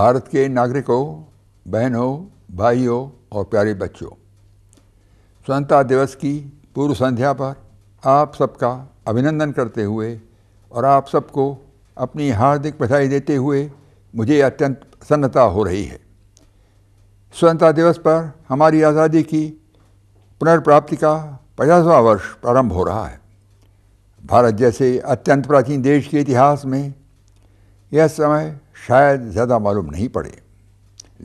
भारत के नागरिकों बहनों भाइयों और प्यारे बच्चों स्वतंत्रता दिवस की पूर्व संध्या पर आप सबका अभिनंदन करते हुए और आप सबको अपनी हार्दिक बधाई देते हुए मुझे अत्यंत प्रसन्नता हो रही है स्वतंत्रता दिवस पर हमारी आज़ादी की पुनर्प्राप्ति का पचासवा वर्ष प्रारंभ हो रहा है भारत जैसे अत्यंत प्राचीन देश के इतिहास में यह समय शायद ज़्यादा मालूम नहीं पड़े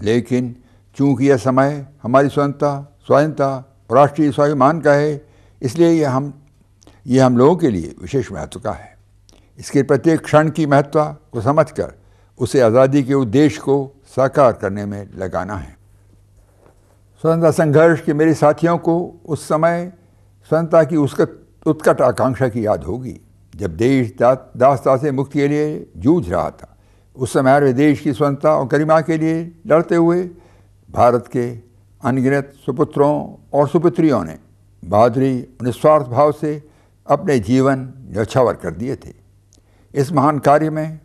लेकिन चूंकि यह समय हमारी स्वतंत्रता स्वाधीनता और राष्ट्रीय स्वाभिमान का है इसलिए यह हम ये हम लोगों के लिए विशेष महत्व का है इसके प्रत्येक क्षण की महत्व को समझकर उसे आज़ादी के उद्देश्य को साकार करने में लगाना है स्वतंत्रता संघर्ष के मेरे साथियों को उस समय स्वतंत्रता की उसक उत्कट आकांक्षा की याद होगी जब देश दा, दास्ता से मुक्ति के लिए जूझ रहा था उस समय हमारे देश की स्वतंत्रता और गरिमा के लिए लड़ते हुए भारत के अनगिनत सुपुत्रों और सुपुत्रियों ने बहादुरी निस्वार्थ भाव से अपने जीवन न्यौछावर कर दिए थे इस महान कार्य में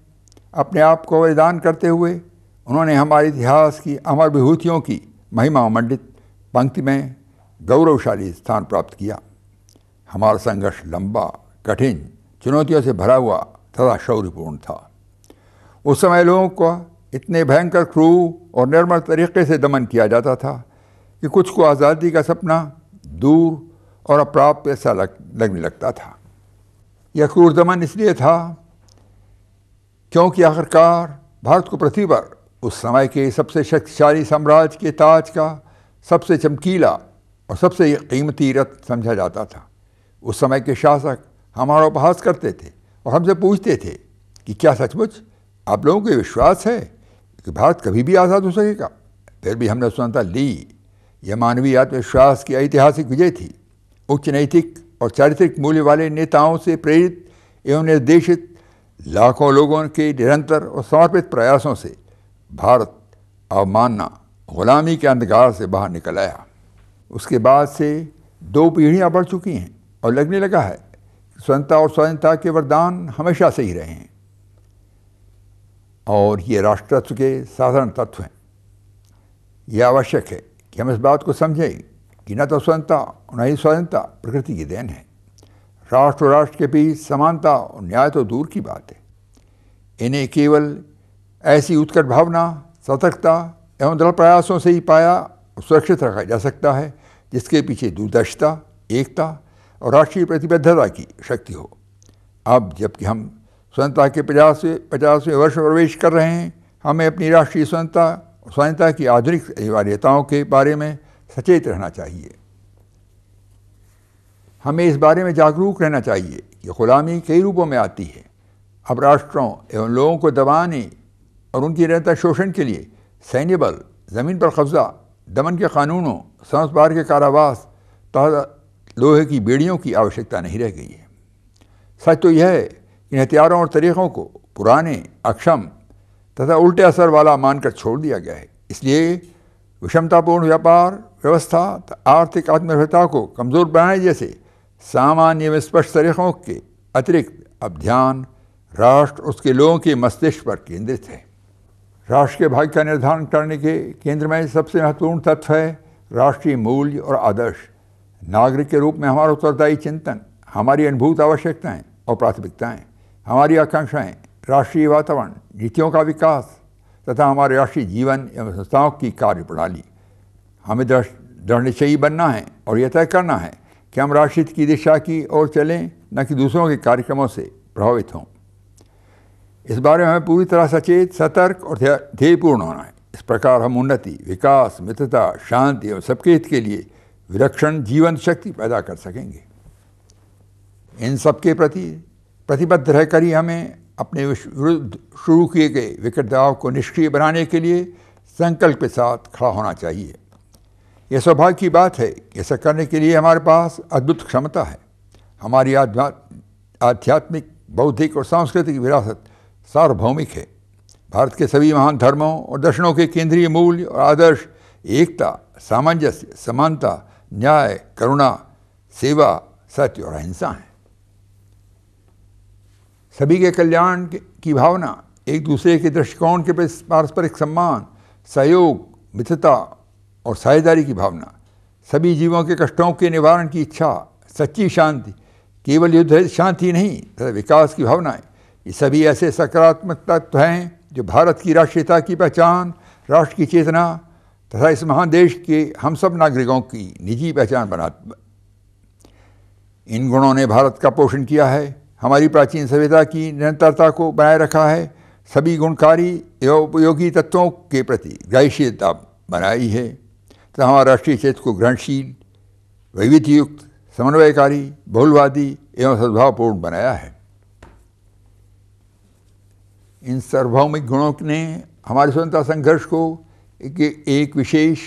अपने आप को बलिदान करते हुए उन्होंने हमारे इतिहास की अमर विभूतियों की महिमा मंडित पंक्ति में गौरवशाली स्थान प्राप्त किया हमारा संघर्ष लंबा कठिन चुनौतियों से भरा हुआ तथा शौर्यपूर्ण था उस समय लोगों को इतने भयंकर क्रूर और निर्मल तरीके से दमन किया जाता था कि कुछ को आज़ादी का सपना दूर और अप्राप्त ऐसा लग, लगने लगता था यह क्रूर दमन इसलिए था क्योंकि आखिरकार भारत को पृथ्वी पर उस समय के सबसे शक्तिशाली साम्राज्य के ताज का सबसे चमकीला और सबसे कीमती रथ समझा जाता था उस समय के शासक हमारा उपहास करते थे और हमसे पूछते थे कि क्या सचमुच आप लोगों को विश्वास है कि भारत कभी भी आज़ाद हो सकेगा फिर भी हमने स्वतंत्रता ली यह मानवीय आत्मविश्वास की ऐतिहासिक विजय थी उच्च नैतिक और चारित्रिक मूल्य वाले नेताओं से प्रेरित एवं निर्देशित लाखों लोगों के निरंतर और समर्पित प्रयासों से भारत अवमानना गुलामी के अंधकार से बाहर निकल आया उसके बाद से दो पीढ़ियां बढ़ चुकी हैं और लगने लगा है स्वतंत्रता और स्वाधीनता के वरदान हमेशा से ही रहे हैं और ये राष्ट्रत्व के साधारण तत्व हैं यह आवश्यक है कि हम इस बात को समझें कि न तो स्वतंत्रता और न ही स्वतंत्रता प्रकृति की देन है राष्ट्र और राष्ट्र के बीच समानता और न्याय तो दूर की बात है इन्हें केवल ऐसी उत्कट भावना सतर्कता एवं दृढ़ प्रयासों से ही पाया और सुरक्षित रखा जा सकता है जिसके पीछे दूरदर्शिता एकता और राष्ट्रीय प्रतिबद्धता की शक्ति हो अब जबकि हम स्वतंत्रता के पचासवें पचासवें वर्ष प्रवेश कर रहे हैं हमें अपनी राष्ट्रीय स्वतंत्रता स्वतंत्रता की आधुनिक अनिवार्यताओं के बारे में सचेत रहना चाहिए हमें इस बारे में जागरूक रहना चाहिए कि गुलामी कई रूपों में आती है अब राष्ट्रों एवं लोगों को दबाने और उनकी निरंतर शोषण के लिए सैन्य बल ज़मीन पर कब्ज़ा दमन के कानूनों संस्कार के कारावास तथा लोहे की बेड़ियों की आवश्यकता नहीं रह गई है सच तो यह है इन हथियारों और तरीक़ों को पुराने अक्षम तथा उल्टे असर वाला मानकर छोड़ दिया गया है इसलिए विषमतापूर्ण व्यापार व्यवस्था आर्थिक आत्मनिर्भरता को कमज़ोर बनाने जैसे सामान्य एवं स्पष्ट तरीक़ों के अतिरिक्त अब ध्यान राष्ट्र उसके लोगों के मस्तिष्क पर केंद्रित है राष्ट्र के भाग्य का निर्धारण करने के केंद्र में सबसे महत्वपूर्ण तत्व है राष्ट्रीय मूल्य और आदर्श नागरिक के रूप में हमारा उत्तरदायी चिंतन हमारी अनुभूत आवश्यकताएं और प्राथमिकताएं हमारी आकांक्षाएं राष्ट्रीय वातावरण नीतियों का विकास तथा हमारे राष्ट्रीय जीवन एवं संस्थाओं की कार्य प्रणाली हमें दृढ़ निश्चयी बनना है और यह तय करना है कि हम राष्ट्रीय की दिशा की ओर चलें न कि दूसरों के कार्यक्रमों से प्रभावित हों इस बारे में हमें पूरी तरह सचेत सतर्क और ध्येयपूर्ण होना है इस प्रकार हम उन्नति विकास मित्रता शांति एवं सबके हित के लिए विलक्षण जीवन शक्ति पैदा कर सकेंगे इन सबके प्रति प्रतिबद्ध रहकर ही हमें अपने विरुद्ध शुरू किए गए विकट दबाव को निष्क्रिय बनाने के लिए संकल्प के साथ खड़ा होना चाहिए यह सौभाग्य की बात है ऐसा करने के लिए हमारे पास अद्भुत क्षमता है हमारी आध्यात्मिक बौद्धिक और सांस्कृतिक विरासत सार्वभौमिक है भारत के सभी महान धर्मों और दर्शनों के केंद्रीय मूल्य और आदर्श एकता सामंजस्य समानता न्याय करुणा सेवा सत्य और अहिंसा हैं सभी के कल्याण की भावना एक दूसरे के दृष्टिकोण के पारस्परिक सम्मान सहयोग मित्रता और साझेदारी की भावना सभी जीवों के कष्टों के निवारण की इच्छा सच्ची शांति केवल युद्ध शांति नहीं तथा विकास की भावनाएं ये सभी ऐसे सकारात्मक तत्व हैं जो भारत की राष्ट्रीयता की पहचान राष्ट्र की चेतना तथा इस महान देश के हम सब नागरिकों की निजी पहचान बना इन गुणों ने भारत का पोषण किया है हमारी प्राचीन सभ्यता की निरंतरता को बनाए रखा है सभी गुणकारी एवं उपयोगी तत्वों के प्रति ग्राह्यशीलता बनाई है तथा हमारा राष्ट्रीय क्षेत्र को ग्रहणशील वैविध्ययुक्त समन्वयकारी बहुलवादी एवं सद्भावपूर्ण बनाया है इन सार्वभौमिक गुणों ने हमारे स्वतंत्रता संघर्ष को एक, एक विशेष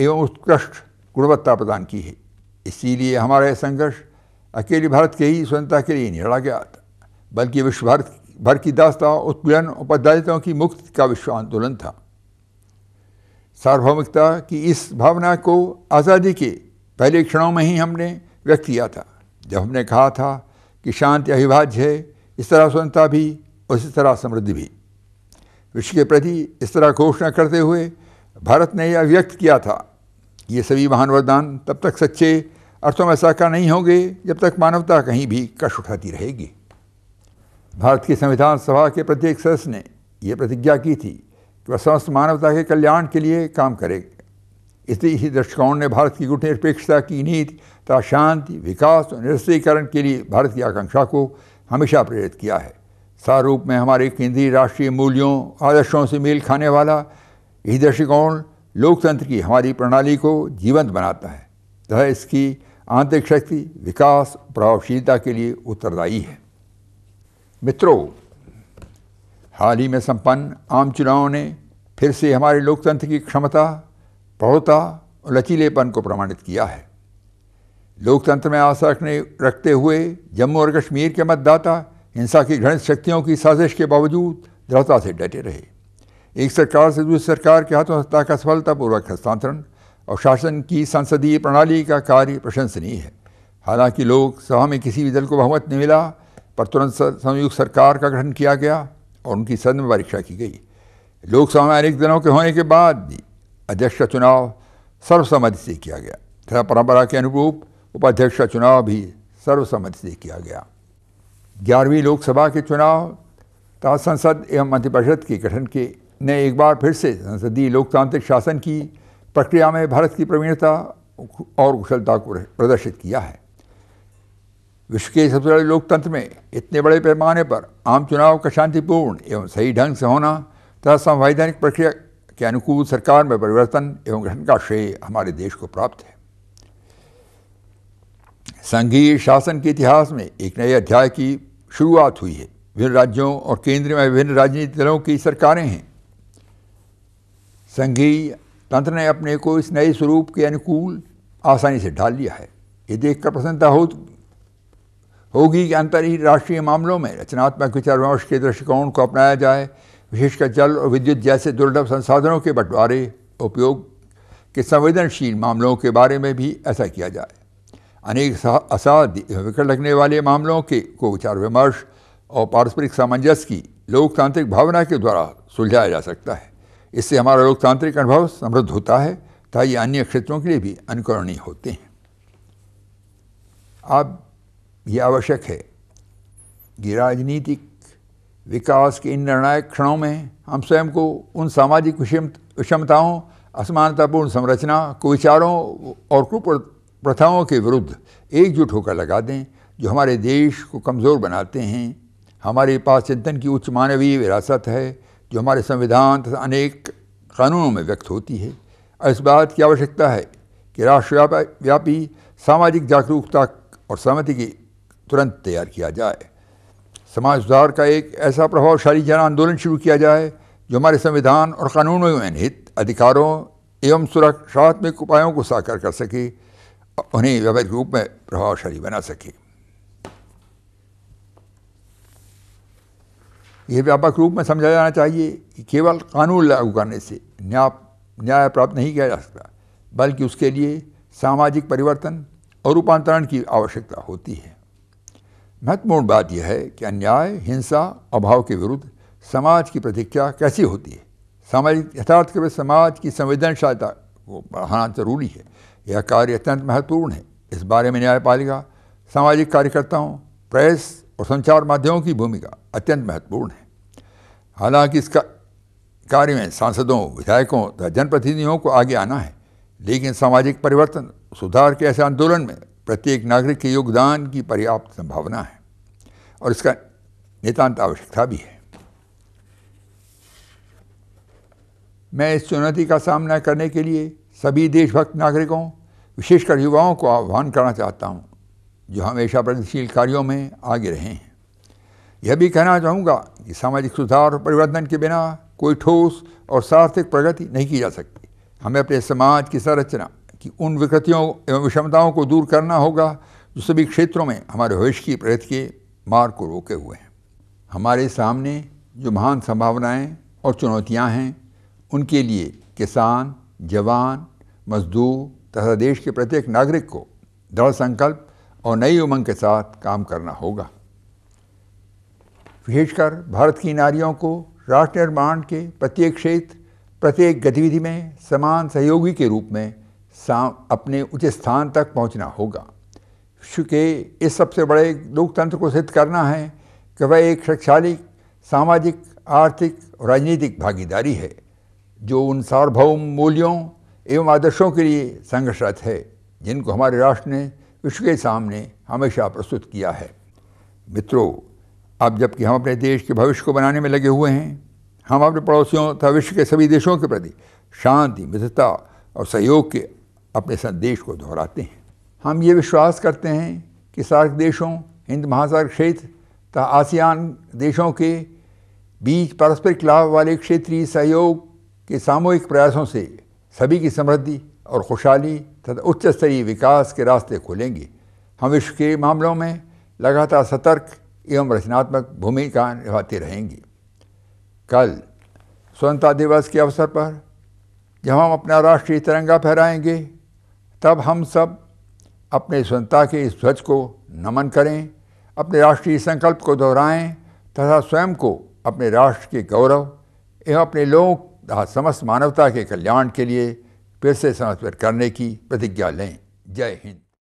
एवं उत्कृष्ट गुणवत्ता प्रदान की है इसीलिए हमारा यह संघर्ष अकेले भारत के ही स्वतंत्रता के लिए नहीं लड़ा गया बल्कि विश्व भारत भर की दास्ता उत्पीड़न पदार्थों की मुक्त का विश्व आंदोलन था सार्वभौमिकता की इस भावना को आज़ादी के पहले क्षणों में ही हमने व्यक्त किया था जब हमने कहा था कि शांति अविभाज्य है इस तरह स्वतंत्रता भी और इस तरह समृद्धि भी विश्व के प्रति इस तरह घोषणा करते हुए भारत ने यह व्यक्त किया था ये सभी महान वरदान तब तक सच्चे अर्थों में साकार नहीं होंगे जब तक मानवता कहीं भी कष्ट उठाती रहेगी भारत की संविधान सभा के प्रत्येक सदस्य ने यह प्रतिज्ञा की थी कि वह समस्त मानवता के कल्याण के लिए काम करेगा इसलिए इसी दृष्टिकोण ने भारत की गुटनिरपेक्षता की नीति तथा शांति विकास और निरस्त्रीकरण के लिए भारत की आकांक्षा को हमेशा प्रेरित किया है सारूप में हमारे केंद्रीय राष्ट्रीय मूल्यों आदर्शों से मेल खाने वाला यही दृष्टिकोण लोकतंत्र की हमारी प्रणाली को जीवंत बनाता है तथा इसकी आंतरिक शक्ति विकास प्रभावशीलता के लिए उत्तरदायी है मित्रों हाल ही में संपन्न आम चुनाव ने फिर से हमारे लोकतंत्र की क्षमता प्रौढ़ता और लचीलेपन को प्रमाणित किया है लोकतंत्र में आशा रखने रखते हुए जम्मू और कश्मीर के मतदाता हिंसा की घृणित शक्तियों की साजिश के बावजूद दृढ़ता से डटे रहे एक सरकार से दूसरी सरकार के हाथों सत्ता का सफलतापूर्वक हस्तांतरण और शासन की संसदीय प्रणाली का कार्य प्रशंसनीय है हालांकि लोकसभा में किसी भी दल को बहुमत नहीं मिला पर तुरंत संयुक्त सरकार का गठन किया गया और उनकी सदन में परीक्षा की गई लोकसभा में अनेक दिनों के होने के बाद भी अध्यक्ष का चुनाव सर्वसम्मति से किया गया तथा परंपरा के अनुरूप उपाध्यक्ष का चुनाव भी सर्वसम्मति से किया गया ग्यारहवीं लोकसभा के चुनाव तथा संसद एवं मंत्रिपरिषद के गठन के ने एक बार फिर से संसदीय लोकतांत्रिक शासन की प्रक्रिया में भारत की प्रवीणता और कुशलता को प्रदर्शित किया है विश्व के सबसे बड़े लोकतंत्र में इतने बड़े पैमाने पर आम चुनाव का शांतिपूर्ण एवं सही ढंग से होना तथा संवैधानिक प्रक्रिया के अनुकूल सरकार में परिवर्तन एवं गठन का श्रेय हमारे देश को प्राप्त है संघीय शासन के इतिहास में एक नए अध्याय की शुरुआत हुई है विभिन्न राज्यों और केंद्र में विभिन्न राजनीतिक दलों की सरकारें हैं संघीय तंत्र ने अपने को इस नए स्वरूप के अनुकूल आसानी से ढाल लिया है ये देखकर प्रसन्नता हो होगी कि अंतरही राष्ट्रीय मामलों में रचनात्मक विचार विमर्श के दृष्टिकोण को अपनाया जाए विशेषकर जल और विद्युत जैसे दुर्लभ संसाधनों के बंटवारे उपयोग के संवेदनशील मामलों के बारे में भी ऐसा किया जाए अनेक असाध्य विकट लगने वाले मामलों के को विचार विमर्श और पारस्परिक सामंजस्य की लोकतांत्रिक भावना के द्वारा सुलझाया जा सकता है इससे हमारा लोकतांत्रिक अनुभव समृद्ध होता है तथा ये अन्य क्षेत्रों के लिए भी अनुकरणीय होते हैं अब ये आवश्यक है कि राजनीतिक विकास के इन निर्णायक क्षणों में हम स्वयं को उन सामाजिक विषमताओं असमानतापूर्ण संरचना कुविचारों और कुप्रथाओं के विरुद्ध एकजुट होकर लगा दें जो हमारे देश को कमज़ोर बनाते हैं हमारे पास चिंतन की उच्च मानवीय विरासत है जो हमारे संविधान तथा अनेक कानूनों में व्यक्त होती है और इस बात की आवश्यकता है कि राष्ट्रव्यापी सामाजिक जागरूकता और सहमति की तुरंत तैयार किया जाए समाज सुधार का एक ऐसा प्रभावशाली जन आंदोलन शुरू किया जाए जो हमारे संविधान और कानूनों में निहित अधिकारों एवं सुरक्षात्मक उपायों को साकार कर सके उन्हें व्यावहारिक रूप में प्रभावशाली बना सके यह व्यापक रूप में समझा जाना चाहिए कि केवल कानून लागू करने से न्याय न्याय प्राप्त नहीं किया जा सकता बल्कि उसके लिए सामाजिक परिवर्तन और रूपांतरण की आवश्यकता होती है महत्वपूर्ण बात यह है कि अन्याय हिंसा अभाव के विरुद्ध समाज की प्रतिक्रिया कैसी होती है सामाजिक यथार्थ के समाज की संवेदनशीलता को बढ़ाना जरूरी है यह कार्य अत्यंत महत्वपूर्ण है इस बारे में न्यायपालिका सामाजिक कार्यकर्ताओं प्रेस और संचार माध्यमों की भूमिका अत्यंत महत्वपूर्ण है हालांकि इसका कार्य में सांसदों विधायकों तथा जनप्रतिनिधियों को आगे आना है लेकिन सामाजिक परिवर्तन सुधार के ऐसे आंदोलन में प्रत्येक नागरिक के योगदान की पर्याप्त संभावना है और इसका नितान्त आवश्यकता भी है मैं इस चुनौती का सामना करने के लिए सभी देशभक्त नागरिकों विशेषकर युवाओं को आह्वान करना चाहता हूँ जो हमेशा प्रगतिशील कार्यों में आगे रहे हैं यह भी कहना चाहूँगा कि सामाजिक सुधार और परिवर्तन के बिना कोई ठोस और सार्थक प्रगति नहीं की जा सकती हमें अपने समाज की संरचना की उन विकृतियों एवं विषमताओं को दूर करना होगा जो सभी क्षेत्रों में हमारे भविष्य की प्रगति के मार्ग को रोके हुए हैं हमारे सामने जो महान संभावनाएं और चुनौतियां हैं उनके लिए किसान जवान मजदूर तथा देश के प्रत्येक नागरिक को दृढ़ संकल्प और नई उमंग के साथ काम करना होगा विशेषकर भारत की नारियों को राष्ट्र निर्माण के प्रत्येक क्षेत्र प्रत्येक गतिविधि में समान सहयोगी के रूप में अपने उचित स्थान तक पहुंचना होगा विश्व के इस सबसे बड़े लोकतंत्र को सिद्ध करना है कि वह एक शक्तिशाली सामाजिक आर्थिक और राजनीतिक भागीदारी है जो उन सार्वभौम मूल्यों एवं आदर्शों के लिए संघर्षरत है जिनको हमारे राष्ट्र ने विश्व के सामने हमेशा प्रस्तुत किया है मित्रों अब जबकि हम अपने देश के भविष्य को बनाने में लगे हुए हैं हम अपने पड़ोसियों तथा विश्व के सभी देशों के प्रति शांति मित्रता और सहयोग के अपने संदेश को दोहराते हैं हम ये विश्वास करते हैं कि सार्क देशों हिंद महासागर क्षेत्र तथा आसियान देशों के बीच पारस्परिक लाभ वाले क्षेत्रीय सहयोग के सामूहिक प्रयासों से सभी की समृद्धि और खुशहाली तथा उच्च स्तरीय विकास के रास्ते खोलेंगे हम विश्व के मामलों में लगातार सतर्क एवं रचनात्मक भूमिका निभाती रहेंगी कल स्वतंत्रता दिवस के अवसर पर जब हम अपना राष्ट्रीय तिरंगा फहराएंगे तब हम सब अपने स्वतंत्रता के इस ध्वज को नमन करें अपने राष्ट्रीय संकल्प को दोहराएं तथा स्वयं को अपने राष्ट्र के गौरव एवं अपने लोगों तथा समस्त मानवता के कल्याण के लिए फिर से समर्पित करने की प्रतिज्ञा लें जय हिंद